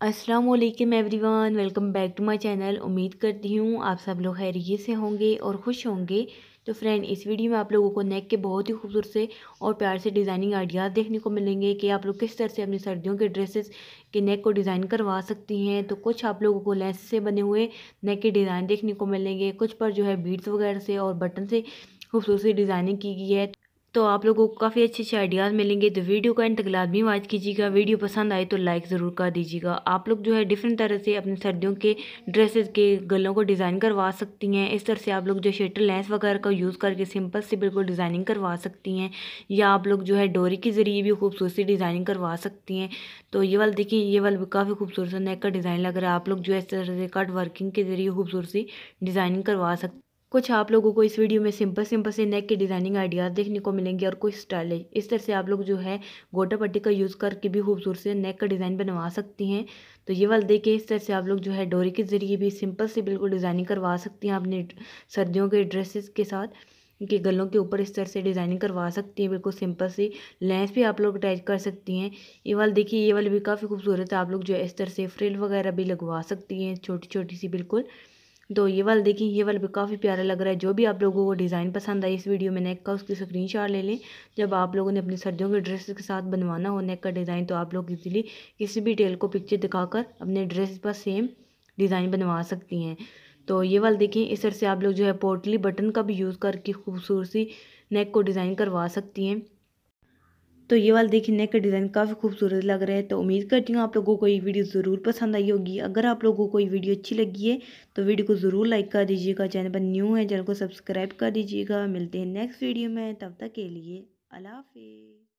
Aslam everyone welcome back to my channel उम्मीद करती हूँ आप सब लोग खैरिए से होंगे और खुश होंगे तो फ्रेंड इस वीडियो में आप लोगों को नेक के बहुत ही खूबसूरत से और प्यार से डिज़ाइनिंग आइडियाज़ देखने को मिलेंगे कि आप लोग किस तरह से अपनी सर्दियों के ड्रेसेस के नेक को डिज़ाइन करवा सकती हैं तो कुछ आप लोगों को लेस से बने हुए नेक के डिज़ाइन देखने को मिलेंगे कुछ पर जो है बीड्स वगैरह से और बटन से खूबसूरत डिज़ाइनिंग की गई है तो आप लोगों को काफ़ी अच्छे अच्छे आइडियाज़ मिलेंगे तो वीडियो का इंतकाल भी वाच कीजिएगा वीडियो पसंद आए तो लाइक ज़रूर कर दीजिएगा आप लोग जो है डिफरेंट तरह से अपने सर्दियों के ड्रेसेस के गलों को डिज़ाइन करवा सकती हैं इस तरह से आप लोग जो शेटर लेंस वगैरह का यूज़ करके सिंपल से बिल्कुल डिज़ाइनिंग करवा सकती हैं या आप लोग जो है डोरी के ज़रिए भी खूबसूरती डिज़ाइनिंग करवा सकती हैं तो ये वाल देखिए ये भी काफ़ी खूबसूरत नेक का डिज़ाइन लग रहा है आप लोग जो है इस तरह से कट वर्किंग के ज़रिए खूबसूरती डिज़ाइनिंग करवा सकते कुछ आप लोगों को इस वीडियो में सिंपल सिंपल से नेक के डिज़ाइनिंग आइडियाज़ देखने को मिलेंगे और कुछ स्टाइलिश इस तरह से आप लोग जो है गोटा पट्टी का यूज़ करके भी खूबसूरत से नेक का डिज़ाइन बनवा सकती हैं तो ये वाल देखिए इस तरह से आप लोग जो है डोरी के ज़रिए भी सिंपल से बिल्कुल डिज़ाइनिंग करवा सकती हैं अपने सर्दियों के ड्रेसेस के साथ के गलों के ऊपर इस तरह से डिज़ाइनिंग करवा सकती हैं बिल्कुल सिंपल सी लेंस भी आप लोग अटैच कर सकती हैं ये वाले देखिए ये वाले भी काफ़ी खूबसूरत है आप लोग जो है इस तरह से फ्रिल वगैरह भी लगवा सकती हैं छोटी छोटी सी बिल्कुल तो ये वाला देखिए ये वाला भी काफ़ी प्यारा लग रहा है जो भी आप लोगों को डिज़ाइन पसंद आए इस वीडियो में नेक का उसकी स्क्रीनशॉट ले लें जब आप लोगों ने अपनी सर्दियों के ड्रेस के साथ बनवाना हो नेक का डिज़ाइन तो आप लोग इजीली किसी भी टेल को पिक्चर दिखाकर अपने ड्रेस पर सेम डिज़ाइन बनवा सकती हैं तो ये वाला देखिए इस तरह से आप लोग जो है पोर्टली बटन का भी यूज़ करके खूबसूरती नेक को डिज़ाइन करवा सकती हैं तो ये वाला देखिए नेक का डिज़ाइन काफ़ी खूबसूरत लग रहा है तो उम्मीद करती हूँ आप लोगों को ये वीडियो ज़रूर पसंद आई होगी अगर आप लोगों को ये वीडियो अच्छी लगी है तो वीडियो को ज़रूर लाइक कर दीजिएगा चैनल पर न्यू है चैनल को सब्सक्राइब कर दीजिएगा मिलते हैं नेक्स्ट वीडियो में तब तक के लिए अला हाफिज़